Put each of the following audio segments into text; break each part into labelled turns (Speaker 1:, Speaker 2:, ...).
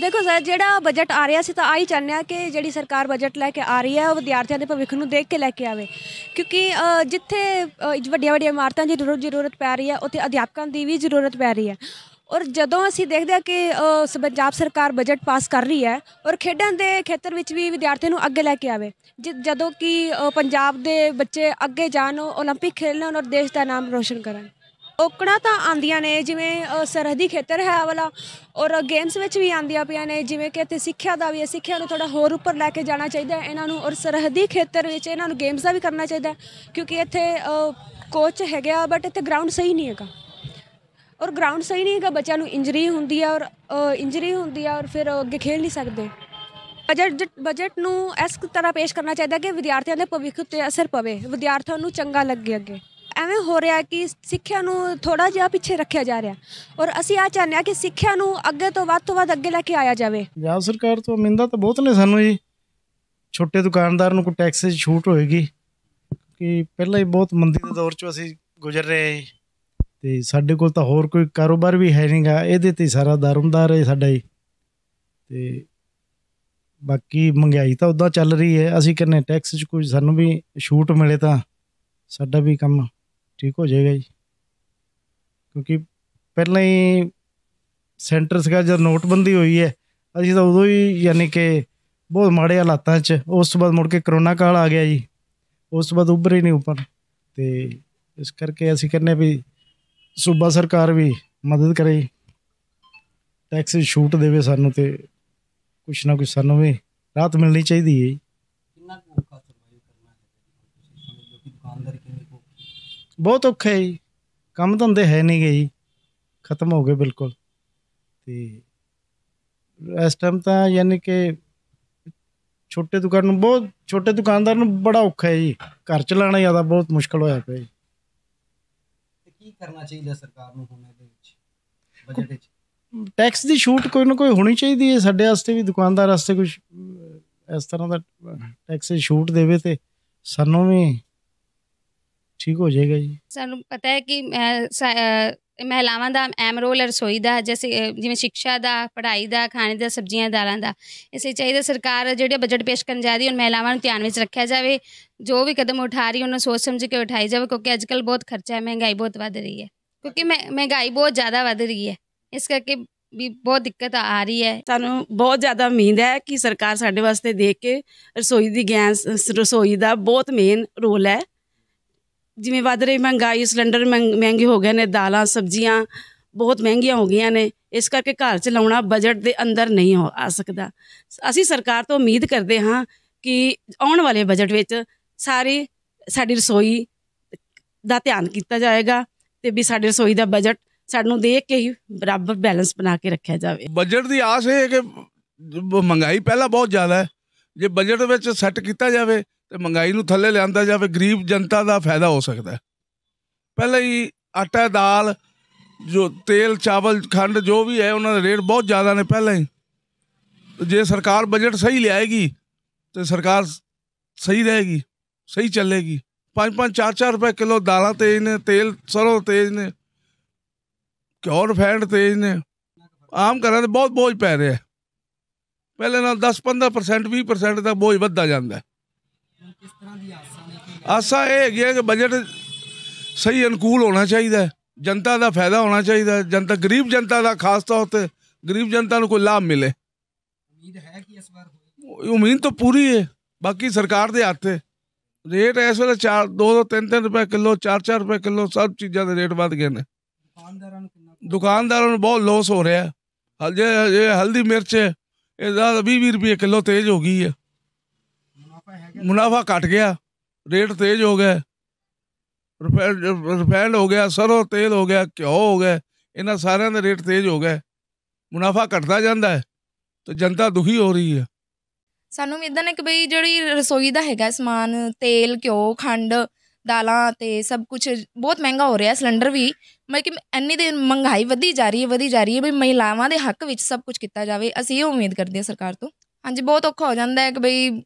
Speaker 1: ਦੇਖੋ ਸਰ ਜਿਹੜਾ ਬਜਟ ਆ ਰਿਹਾ ਸੀ ਤਾਂ ਆਈ ਚਾਹੁੰਦੇ ਆ ਕਿ ਜਿਹੜੀ ਸਰਕਾਰ ਬਜਟ ਲੈ ਕੇ ਆ ਰਹੀ ਹੈ ਉਹ ਵਿਦਿਆਰਥੀਆਂ ਦੇ ਭਵਿੱਖ ਨੂੰ ਦੇਖ ਕੇ ਲੈ ਕੇ ਆਵੇ ਕਿਉਂਕਿ ਜਿੱਥੇ ਵੱਡੀਆਂ ਵੱਡੀਆਂ ਇਮਾਰਤਾਂ ਦੀ ਜ਼ਰੂਰਤ ਪੈ ਰਹੀ ਹੈ ਉੱਥੇ ਅਧਿਆਪਕਾਂ ਦੀ ਵੀ ਜ਼ਰੂਰਤ ਪੈ ਰਹੀ ਹੈ ਔਰ ਜਦੋਂ ਅਸੀਂ ਦੇਖਦੇ ਹਾਂ ਕਿ ਪੰਜਾਬ ਸਰਕਾਰ ਬਜਟ ਪਾਸ ਕਰ ਰਹੀ ਹੈ ਔਰ ਖੇਡਾਂ ਦੇ ਖੇਤਰ ਵਿੱਚ ਵੀ ਵਿਦਿਆਰਥੀ ਨੂੰ ਅੱਗੇ ਲੈ ਕੇ ਆਵੇ ਜਦੋਂ ਕਿ ਪੰਜਾਬ ਦੇ ਬੱਚੇ ਅੱਗੇ ਜਾਣ ਉਹ 올림픽 ਖੇਡਣ ਔਰ ਦੇਸ਼ ਦਾ ਨਾਮ ਰੋਸ਼ਨ ਕਰਨ ਔਕੜਾਂ ਤਾਂ ਆਂਦੀਆਂ ਨੇ ਜਿਵੇਂ ਸਰਹੱਦੀ ਖੇਤਰ ਹੈ ਵਾਲਾ ਔਰ ਗੇਮਸ ਵਿੱਚ ਵੀ ਆਂਦੀਆਂ ਪਿਆ ਨੇ ਜਿਵੇਂ ਕਿ ਇੱਥੇ ਸਿੱਖਿਆ ਦਾ ਵੀ ਸਿੱਖਿਆ ਨੂੰ ਥੋੜਾ ਹੋਰ ਉੱਪਰ ਲੈ ਕੇ ਜਾਣਾ ਚਾਹੀਦਾ ਹੈ ਇਹਨਾਂ ਨੂੰ ਔਰ ਸਰਹੱਦੀ ਖੇਤਰ ਵਿੱਚ ਇਹਨਾਂ ਨੂੰ ਗੇਮਸ ਦਾ ਵੀ ਕਰਨਾ ਚਾਹੀਦਾ ਕਿਉਂਕਿ ਇੱਥੇ ਕੋਚ ਹੈਗਾ ਬਟ ਇੱਥੇ ਗਰਾਊਂਡ ਸਹੀ ਨਹੀਂ ਹੈਗਾ ਔਰ ਗਰਾਊਂਡ ਸਹੀ ਨਹੀਂ ਹੈਗਾ ਬੱਚਿਆਂ ਨੂੰ ਇੰਜਰੀ ਹੁੰਦੀ ਆ ਔਰ ਇੰਜਰੀ ਹੁੰਦੀ ਆ ਔਰ ਫਿਰ ਅੱਗੇ ਖੇਡ ਨਹੀਂ ਸਕਦੇ ਬਜਟ ਬਜਟ ਨੂੰ ਇਸ ਤਰ੍ਹਾਂ ਪੇਸ਼ ਕਰਨਾ ਚਾਹੀਦਾ ਕਿ ਵਿਦਿਆਰਥੀਆਂ ਦੇ ਭਵਿੱਖ ਉੱਤੇ ਅਸਰ ਪਵੇ ਵਿਦਿਆਰਥੀਆਂ ਨੂੰ ਚੰਗਾ ਲੱਗੇ ਅੱਗੇ ਐਵੇਂ ਹੋ ਰਿਹਾ ਕਿ ਸਿੱਖਿਆ ਨੂੰ ਥੋੜਾ ਜਿਹਾ ਪਿੱਛੇ ਰੱਖਿਆ ਜਾ ਰਿਹਾ ਔਰ ਅਸੀਂ ਆ ਚਾਹੁੰਦੇ ਆ ਕਿ ਸਿੱਖਿਆ ਨੂੰ ਅੱਗੇ ਤੋਂ ਵੱਧ ਤੋਂ ਵੱਧ ਅੱਗੇ ਲੈ ਕੇ
Speaker 2: ਆਇਆ ਜਾਵੇ ਪੰਜਾਬ ਸਰਕਾਰ ਤੋਂ ਮਿੰਦਾ ਤਾਂ ਬਹੁਤ ਨੇ ਸਾਨੂੰ ਜੀ ਛੋਟੇ ਦੁਕਾਨਦਾਰ ਨੂੰ ਕੋਈ ਟੈਕਸ 'ਚ ਛੂਟ ਹੋਏਗੀ ਕਿ ਪਹਿਲਾਂ ਹੀ ਬਹੁਤ ਮੰਦੀ ਦੇ ਦੌਰ 'ਚੋਂ ਅਸੀਂ ਗੁਜ਼ਰ ਰਹੇ ਹਾਂ ਤੇ ਸਾਡੇ ਕੋਲ ਤਾਂ ਹੋਰ ਕੋਈ ਕਾਰੋਬਾਰ ਵੀ ਹੈ ਨਹੀਂਗਾ ਇਹਦੇ ਤੇ ਸਾਰਾ ਦਰਮਦਾਰ ਹੈ ਸਾਡਾ ਹੀ ਤੇ ਬਾਕੀ ਮਹਿੰਗਾਈ ਤਾਂ ਉਦਾਂ ਚੱਲ ਰਹੀ ਹੈ ਅਸੀਂ ਕਿੰਨੇ ਟੈਕਸ 'ਚ ਕੋਈ ਸਾਨੂੰ ਵੀ ਛੂਟ ਮਿਲੇ ਤਾਂ ਸਾਡਾ ਵੀ ਕੰਮ ਠੀਕ ਹੋ ਜਾਏਗਾ ਜੀ ਕਿਉਂਕਿ ਪਹਿਲਾਂ ਹੀ ਸੈਂਟਰ ਸੀਗਾ ਜਦ ਨੋਟਬੰਦੀ ਹੋਈ ਹੈ ਅਸੀਂ ਤਾਂ ਉਦੋਂ ਹੀ ਯਾਨੀ ਕਿ ਬਹੁਤ ਮਾੜੇ ਹਾਲਾਤਾਂ 'ਚ ਉਸ ਤੋਂ ਬਾਅਦ ਮੁੜ ਕੇ ਕਰੋਨਾ ਕਾਲ ਆ ਗਿਆ ਜੀ ਉਸ ਤੋਂ ਬਾਅਦ ਉੱਭਰੇ ਨਹੀਂ ਉੱਪਰ ਤੇ ਇਸ ਕਰਕੇ ਅਸੀਂ ਕਹਿੰਨੇ ਵੀ ਸੂਬਾ ਸਰਕਾਰ ਵੀ ਮਦਦ ਕਰੇ ਟੈਕਸ ਛੂਟ ਦੇਵੇ ਸਾਨੂੰ ਤੇ ਕੁਛ ਨਾ ਕੁਛ ਸਾਨੂੰ ਵੀ ਰਾਤ ਮਿਲਣੀ ਚਾਹੀਦੀ ਹੈ ਬਹੁਤ ਔਖਾ ਜੀ ਕੰਮ ਧੰਦੇ ਹੈ ਨਹੀਂ ਗਏ ਜੀ ਖਤਮ ਹੋ ਗਏ ਬਿਲਕੁਲ ਤੇ ਇਸ ਟਾਈਮ ਤਾਂ ਯਾਨੀ ਕਿ ਛੋਟੇ ਦੁਕਾਨ ਨੂੰ ਬਹੁਤ ਛੋਟੇ ਦੁਕਾਨਦਾਰ ਨੂੰ ਬੜਾ ਔਖਾ ਹੈ ਜੀ ਘਰ ਚਲਾਣਾ ਜ਼ਿਆਦਾ ਬਹੁਤ ਮੁਸ਼ਕਲ ਹੋਇਆ ਪਿਆ ਜੀ ਤੇ ਕੀ ਕਰਨਾ ਚਾਹੀਦਾ ਸਰਕਾਰ ਨੂੰ ਹੁਣ ਇਹਦੇ ਵਿੱਚ ਬਜਟ ਵਿੱਚ ਟੈਕਸ ਦੀ ਛੂਟ ਕੋਈ ਨਾ ਕੋਈ ਹੋਣੀ ਚਾਹੀਦੀ ਹੈ ਸਾਡੇ ਵਾਸਤੇ ਵੀ ਦੁਕਾਨਦਾਰ ਵਾਸਤੇ ਕੁਝ ਇਸ ਤਰ੍ਹਾਂ ਦਾ ਟੈਕਸ ਛੂਟ ਦੇਵੇ ਤੇ ਸਾਨੂੰ ਵੀ ਠੀਕ ਹੋ ਜਾਏਗਾ ਜੀ
Speaker 1: ਸਾਨੂੰ ਪਤਾ ਹੈ ਕਿ ਮਹਿਲਾਵਾਂ ਦਾ ਐਮ ਰੋਲ ਰਸੋਈ ਦਾ ਜਿਵੇਂ ਸਿੱਖਿਆ ਦਾ ਪੜ੍ਹਾਈ ਦਾ ਖਾਣੇ ਦਾ ਸਬਜ਼ੀਆਂ ਦਾਲਾਂ ਦਾ ਇਸ ਲਈ ਚਾਹੀਦਾ ਸਰਕਾਰ ਜਿਹੜੇ ਬਜਟ ਪੇਸ਼ ਕਰਨ ਜਾ ਰਹੀ ਹੈ ਮਹਿਲਾਵਾਂ ਨੂੰ ਧਿਆਨ ਵਿੱਚ ਰੱਖਿਆ ਜਾਵੇ ਜੋ ਵੀ ਕਦਮ ਉਠਾ ਰਹੀ ਉਹਨਾਂ ਸੋਚ ਸਮਝ ਕੇ ਉਠਾਈ ਜਾਵੇ ਕਿਉਂਕਿ ਅੱਜਕੱਲ ਬਹੁਤ ਖਰਚਾ ਹੈ ਮਹਿੰਗਾਈ ਬਹੁਤ ਵੱਧ ਰਹੀ ਹੈ ਕਿਉਂਕਿ ਮਹਿੰਗਾਈ ਬਹੁਤ ਜ਼ਿਆਦਾ ਵੱਧ ਰਹੀ ਹੈ ਇਸ ਕਰਕੇ ਵੀ ਬਹੁਤ ਦਿੱਕਤ ਆ ਰਹੀ ਹੈ
Speaker 3: ਸਾਨੂੰ ਬਹੁਤ ਜ਼ਿਆਦਾ ਉਮੀਦ ਹੈ ਕਿ ਸਰਕਾਰ ਸਾਡੇ ਵਾਸਤੇ ਦੇਖ ਕੇ ਰਸੋਈ ਦੀ ਗੈਸ ਰਸੋਈ ਦਾ ਬਹੁਤ ਮੇਨ ਰੋਲ ਹੈ ਜਿਵੇਂ ਵੱਧ ਰਹੀ ਮਹਿੰਗਾਈ ਸਿਲੰਡਰ ਮਹਿੰਗੇ ਹੋ ਗਏ ਨੇ ਦਾਲਾਂ ਸਬਜ਼ੀਆਂ ਬਹੁਤ ਮਹਿੰਗੀਆਂ ਹੋ ਗਈਆਂ ਨੇ ਇਸ ਕਰਕੇ ਘਰ ਚ ਚਲਾਉਣਾ ਬਜਟ ਦੇ ਅੰਦਰ ਨਹੀਂ ਆ ਸਕਦਾ ਅਸੀਂ ਸਰਕਾਰ ਤੋਂ ਉਮੀਦ ਕਰਦੇ ਹਾਂ ਕਿ ਆਉਣ ਵਾਲੇ ਬਜਟ ਵਿੱਚ ਸਾਰੇ ਸਾਡੀ ਰਸੋਈ ਦਾ ਧਿਆਨ ਕੀਤਾ ਜਾਏਗਾ ਤੇ ਵੀ ਸਾਡੇ ਰਸੋਈ ਦਾ ਬਜਟ ਸਾਨੂੰ ਦੇਖ ਕੇ ਹੀ ਬਰਾਬਰ ਬੈਲੈਂਸ ਬਣਾ ਕੇ ਰੱਖਿਆ ਜਾਵੇ
Speaker 4: ਬਜਟ ਦੀ ਆਸ ਇਹ ਹੈ ਕਿ ਮਹਿੰਗਾਈ ਪਹਿਲਾਂ ਬਹੁਤ ਜ਼ਿਆਦਾ ਹੈ ਜੇ ਬਜਟ ਵਿੱਚ ਸੈੱਟ ਕੀਤਾ ਜਾਵੇ ਤੇ ਮਹਿੰਗਾਈ ਨੂੰ ਥੱਲੇ ਲਿਆਂਦਾ ਜਾਵੇ ਗਰੀਬ ਜਨਤਾ ਦਾ ਫਾਇਦਾ ਹੋ ਸਕਦਾ ਹੈ ਪਹਿਲਾਂ ਹੀ ਆਟਾ ਦਾਲ ਜੋ ਤੇਲ ਚਾਵਲ ਖੰਡ ਜੋ ਵੀ ਹੈ ਉਹਨਾਂ ਦੇ ਰੇਟ ਬਹੁਤ ਜ਼ਿਆਦਾ ਨੇ ਪਹਿਲਾਂ ਹੀ ਜੇ ਸਰਕਾਰ ਬਜਟ ਸਹੀ ਲਿਆਏਗੀ ਤੇ ਸਰਕਾਰ ਸਹੀ ਰਹੇਗੀ ਸਹੀ ਚੱਲੇਗੀ 5-5 4-4 ਰੁਪਏ ਕਿਲੋ ਦਾਲਾਂ ਤੇਜ ਨੇ ਤੇਲ ਸਰੋਂ ਤੇਜ ਨੇ ਕਿਉਂ ਰਿਫਾਈਨਡ ਤੇਜ ਨੇ ਆਮ ਘਰਾਂ ਤੇ ਬਹੁਤ ਬੋਝ ਪੈ ਰਿਹਾ ਪਹਿਲੇ ਨਾਲ 10 15% 20% ਦਾ ਬੋਝ ਵੱਧਦਾ ਜਾਂਦਾ ਕਿਸ ਤਰ੍ਹਾਂ ਦੀ ਆਸਾਂ ਨੇ ਆਸਾ ਇਹ ਹੈਗੀ ਹੈ ਕਿ ਬਜਟ ਸਹੀ ਅਨੁਕੂਲ ਹੋਣਾ ਚਾਹੀਦਾ ਜਨਤਾ ਦਾ ਫਾਇਦਾ ਹੋਣਾ ਚਾਹੀਦਾ ਜਨਤਾ ਗਰੀਬ ਜਨਤਾ ਦਾ ਖਾਸ ਤੌਰ ਤੇ ਗਰੀਬ ਜਨਤਾ ਨੂੰ ਕੋਈ ਲਾਭ ਮਿਲੇ ਉਮੀਦ ਹੈ ਕਿ ਇਸ ਵਾਰ ਉਮੀਦ ਤਾਂ ਪੂਰੀ ਹੈ ਬਾਕੀ ਸਰਕਾਰ ਦੇ ਹੱਥ ਹੈ ਰੇਟ ਇਸ ਵੇਲੇ 4 2 2 3 3 ਰੁਪਏ ਕਿਲੋ 4 4 ਰੁਪਏ ਕਿਲੋ ਸਭ ਚੀਜ਼ਾਂ ਦੇ ਰੇਟ ਵਧ ਗਏ ਨੇ ਦੁਕਾਨਦਾਰਾਂ ਨੂੰ ਕਿੰਨਾ ਦੁਕਾਨਦਾਰਾਂ ਨੂੰ ਬਹੁਤ ਲੋਸ ਹੋ ਰਿਹਾ ਹੈ ਹਲਦੀ ਮਿਰਚ ਇਹ 20 20 ਰੁਪਏ ਕਿਲੋ ਤੇਜ਼ ਹੋ ਗਈ ਹੈ ਮੁਨਾਫਾ ਘਟ ਗਿਆ ਰੇਟ ਤੇਜ਼ ਹੋ ਗਏ ਰਫੈਲ ਹੋ ਗਿਆ ਸਰੋਂ ਤੇਲ ਹੋ ਗਿਆ ਘਿਓ ਹੋ ਗਿਆ ਇਹਨਾਂ ਸਾਰਿਆਂ ਦੇ ਰੇਟ ਤੇਜ਼ ਹੋ ਗਏ ਮੁਨਾਫਾ ਘਟਦਾ ਜਾਂਦਾ ਹੈ ਤੇ ਜਨਤਾ ਦੁਖੀ ਹੋ ਰਹੀ ਹੈ
Speaker 3: ਸਾਨੂੰ ਵੀ ਇਦਾਂ ਨੇ ਕਿ ਬਈ ਜਿਹੜੀ ਰਸੋਈ ਦਾ ਹੈਗਾ ਸਮਾਨ ਤੇਲ ਘਿਓ ਖੰਡ ਦਾਲਾਂ ਤੇ ਸਭ ਕੁਝ ਬਹੁਤ ਮਹਿੰਗਾ ਹੋ ਰਿਹਾ ਸਿਲੰਡਰ ਵੀ ਮੈਂ ਕਿ ਇੰਨੀ ਦੇ ਮਹਿੰਗਾਈ ਵਧੀ ਜਾ ਰਹੀ ਹੈ ਵਧੀ ਜਾ ਰਹੀ ਹੈ ਬਈ ਮਹਿਲਾਵਾਂ ਦੇ ਹੱਕ ਵਿੱਚ ਸਭ ਕੁਝ ਕੀਤਾ ਜਾਵੇ ਅਸੀਂ ਇਹ ਉਮੀਦ ਕਰਦੇ ਹਾਂ ਸਰਕਾਰ ਤੋਂ ਹਾਂਜੀ ਬਹੁਤ ਔਖਾ ਹੋ ਜਾਂਦਾ ਹੈ ਕਿ ਬਈ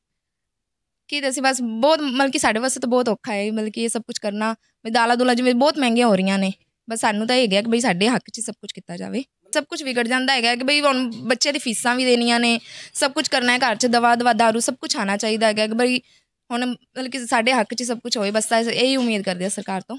Speaker 3: ਕਿ ਤੁਸੀਂ ਬਸ ਬਹੁਤ ਮਤਲਬ ਕਿ ਸਾਡੇ ਵਾਸਤੇ ਤਾਂ ਬਹੁਤ ਔਖਾ ਹੈ ਮਤਲਬ ਕਿ ਇਹ ਸਭ ਕੁਝ ਕਰਨਾ ਮੈਂ ਦਾਲਾ ਦੁਲਾ ਜਿਵੇਂ ਬਹੁਤ ਮਹਿੰਗੀਆਂ ਹੋ ਰਹੀਆਂ ਨੇ ਬਸ ਸਾਨੂੰ ਤਾਂ ਇਹ ਗਿਆ ਕਿ ਬਈ ਸਾਡੇ ਹੱਕ 'ਚ ਸਭ ਕੁਝ ਕੀਤਾ ਜਾਵੇ ਸਭ ਕੁਝ ਵਿਗੜ ਜਾਂਦਾ ਹੈਗਾ ਕਿ ਬਈ ਹੁਣ ਬੱਚੇ ਦੀ ਫੀਸਾਂ ਵੀ ਦੇਣੀਆਂ ਨੇ ਸਭ ਕੁਝ ਕਰਨਾ ਹੈ ਘਰ 'ਚ ਦਵਾ ਦਵਾ दारू ਸਭ ਕੁਝ ਆਣਾ ਚਾਹੀਦਾ ਹੈਗਾ ਕਿ ਬਈ ਹੁਣ ਮਤਲਬ ਕਿ ਸਾਡੇ ਹੱਕ 'ਚ ਸਭ ਕੁਝ ਹੋਏ ਬਸ ਹੀ ਉਮੀਦ ਕਰਦੇ ਆ ਸਰਕਾਰ ਤੋਂ